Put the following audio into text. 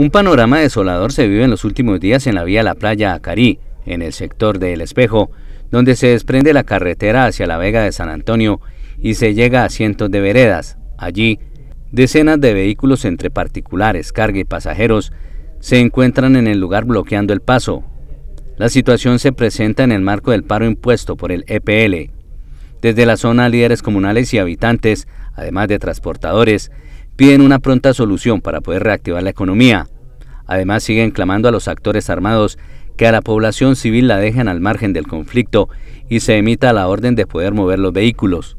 Un panorama desolador se vive en los últimos días en la vía La Playa Acarí, en el sector del Espejo, donde se desprende la carretera hacia la Vega de San Antonio y se llega a cientos de veredas. Allí, decenas de vehículos entre particulares, carga y pasajeros se encuentran en el lugar bloqueando el paso. La situación se presenta en el marco del paro impuesto por el EPL. Desde la zona, líderes comunales y habitantes, además de transportadores, Piden una pronta solución para poder reactivar la economía. Además, siguen clamando a los actores armados que a la población civil la dejen al margen del conflicto y se emita la orden de poder mover los vehículos.